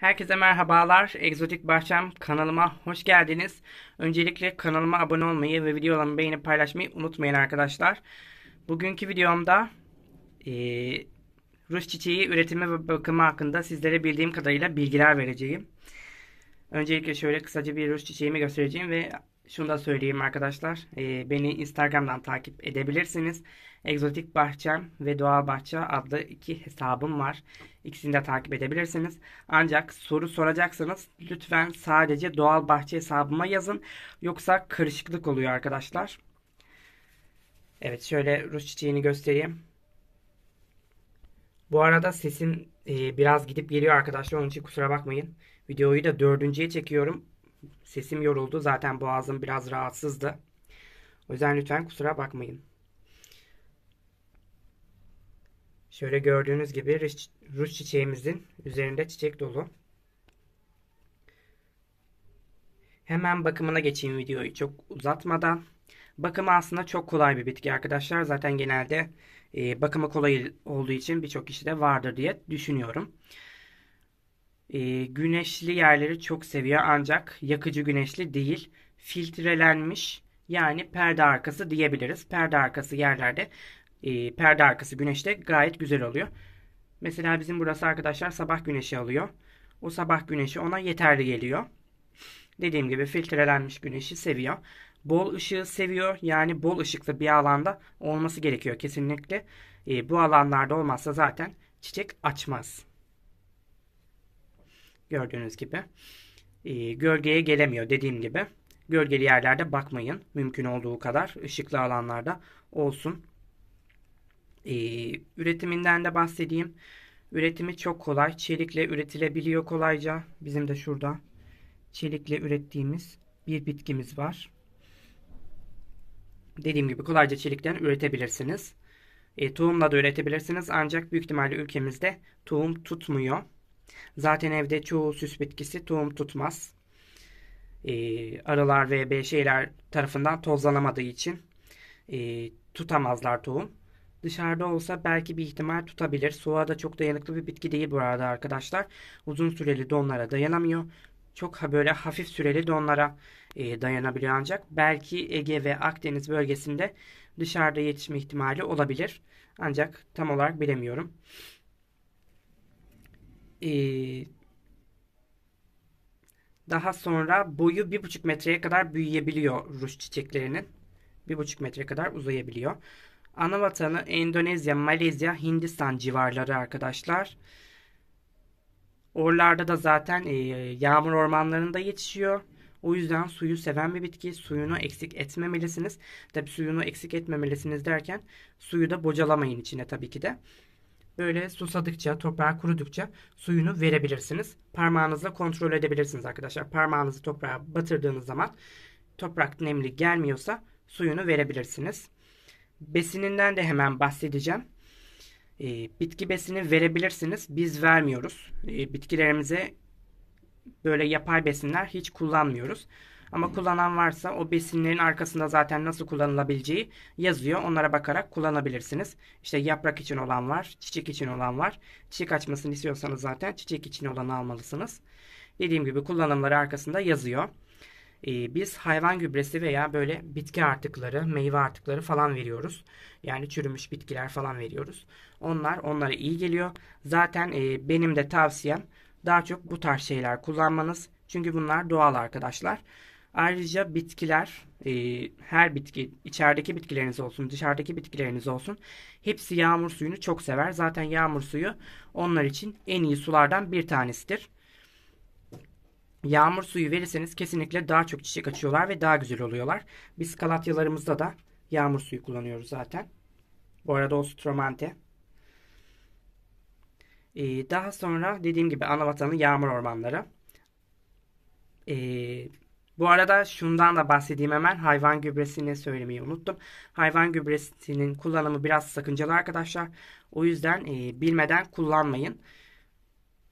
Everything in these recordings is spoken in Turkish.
Herkese merhabalar. Egzotik Bahçem kanalıma hoş geldiniz. Öncelikle kanalıma abone olmayı ve videolarımı beğenip paylaşmayı unutmayın arkadaşlar. Bugünkü videomda e, Rus çiçeği üretimi ve bakımı hakkında sizlere bildiğim kadarıyla bilgiler vereceğim. Öncelikle şöyle kısaca bir Rus çiçeğimi göstereceğim ve şunu da söyleyeyim arkadaşlar. E, beni Instagram'dan takip edebilirsiniz. Egzotik Bahçem ve Doğal Bahçe adlı iki hesabım var. İkisini de takip edebilirsiniz. Ancak soru soracaksanız lütfen sadece Doğal Bahçe hesabıma yazın. Yoksa karışıklık oluyor arkadaşlar. Evet şöyle Rus çiçeğini göstereyim. Bu arada sesin e, biraz gidip geliyor arkadaşlar. Onun için kusura bakmayın. Videoyu da dördüncüye çekiyorum. Sesim yoruldu. Zaten boğazım biraz rahatsızdı. O yüzden lütfen kusura bakmayın. Şöyle gördüğünüz gibi ruj çiçeğimizin üzerinde çiçek dolu. Hemen bakımına geçeyim videoyu çok uzatmadan. Bakımı aslında çok kolay bir bitki arkadaşlar. Zaten genelde e, bakımı kolay olduğu için birçok kişi de vardır diye düşünüyorum. E, güneşli yerleri çok seviyor ancak yakıcı güneşli değil. Filtrelenmiş yani perde arkası diyebiliriz. Perde arkası yerlerde e, perde arkası güneşte gayet güzel oluyor. Mesela bizim burası arkadaşlar sabah güneşi alıyor. O sabah güneşi ona yeterli geliyor. Dediğim gibi filtrelenmiş güneşi seviyor. Bol ışığı seviyor. Yani bol ışıklı bir alanda olması gerekiyor kesinlikle. E, bu alanlarda olmazsa zaten çiçek açmaz. Gördüğünüz gibi. E, gölgeye gelemiyor dediğim gibi. Gölgeli yerlerde bakmayın. Mümkün olduğu kadar ışıklı alanlarda olsun. E, üretiminden de bahsedeyim. Üretimi çok kolay. Çelikle üretilebiliyor kolayca. Bizim de şurada çelikle ürettiğimiz bir bitkimiz var. Dediğim gibi kolayca çelikten üretebilirsiniz. E, tohumla da üretebilirsiniz ancak büyük ihtimalle ülkemizde tohum tutmuyor. Zaten evde çoğu süs bitkisi tohum tutmaz. E, arılar ve BŞ'ler tarafından tozlanamadığı için e, tutamazlar tohum. Dışarıda olsa belki bir ihtimal tutabilir. Soğuğa da çok dayanıklı bir bitki değil bu arada arkadaşlar. Uzun süreli donlara dayanamıyor. Çok ha böyle hafif süreli donlara e, dayanabiliyor ancak. Belki Ege ve Akdeniz bölgesinde dışarıda yetişme ihtimali olabilir. Ancak tam olarak bilemiyorum e, daha sonra boyu bir buçuk metreye kadar büyüyebiliyor ruj çiçeklerinin. Bir buçuk metre kadar uzayabiliyor. Ana vatanı Endonezya, Malezya, Hindistan civarları arkadaşlar. Orlarda da zaten e, yağmur ormanlarında yetişiyor. O yüzden suyu seven bir bitki. Suyunu eksik etmemelisiniz. Tabi suyunu eksik etmemelisiniz derken suyu da bocalamayın içine tabii ki de böyle susadıkça, toprağa kurudukça suyunu verebilirsiniz. Parmağınızla kontrol edebilirsiniz arkadaşlar. Parmağınızı toprağa batırdığınız zaman toprak nemli gelmiyorsa suyunu verebilirsiniz. Besininden de hemen bahsedeceğim. E, bitki besini verebilirsiniz. Biz vermiyoruz. E, bitkilerimize böyle yapay besinler hiç kullanmıyoruz. Ama kullanan varsa o besinlerin arkasında zaten nasıl kullanılabileceği yazıyor. Onlara bakarak kullanabilirsiniz. İşte yaprak için olan var, çiçek için olan var. Çiçek açmasını istiyorsanız zaten çiçek için olanı almalısınız. Dediğim gibi kullanımları arkasında yazıyor. Ee, biz hayvan gübresi veya böyle bitki artıkları, meyve artıkları falan veriyoruz. Yani çürümüş bitkiler falan veriyoruz. Onlar onlara iyi geliyor. Zaten e, benim de tavsiyem daha çok bu tarz şeyler kullanmanız. Çünkü bunlar doğal arkadaşlar. Ayrıca bitkiler, e, her bitki, içerideki bitkileriniz olsun, dışarıdaki bitkileriniz olsun, hepsi yağmur suyunu çok sever. Zaten yağmur suyu onlar için en iyi sulardan bir tanesidir. Yağmur suyu verirseniz kesinlikle daha çok çiçek açıyorlar ve daha güzel oluyorlar. Biz kalatyalarımızda da yağmur suyu kullanıyoruz zaten. Bu arada o stromante. Ee, daha sonra dediğim gibi ana vatanı yağmur ormanları. Ee, bu arada şundan da bahsedeyim hemen. Hayvan gübresini söylemeyi unuttum. Hayvan gübresinin kullanımı biraz sakıncalı arkadaşlar. O yüzden e, bilmeden kullanmayın.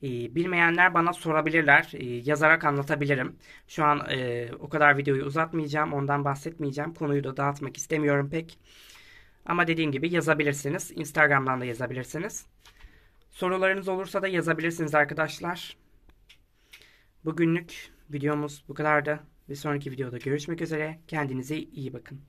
E, bilmeyenler bana sorabilirler. E, yazarak anlatabilirim. Şu an e, o kadar videoyu uzatmayacağım. Ondan bahsetmeyeceğim. Konuyu da dağıtmak istemiyorum pek. Ama dediğim gibi yazabilirsiniz. Instagram'dan da yazabilirsiniz. Sorularınız olursa da yazabilirsiniz arkadaşlar. Bugünlük videomuz bu kadardı. Bir sonraki videoda görüşmek üzere. Kendinize iyi bakın.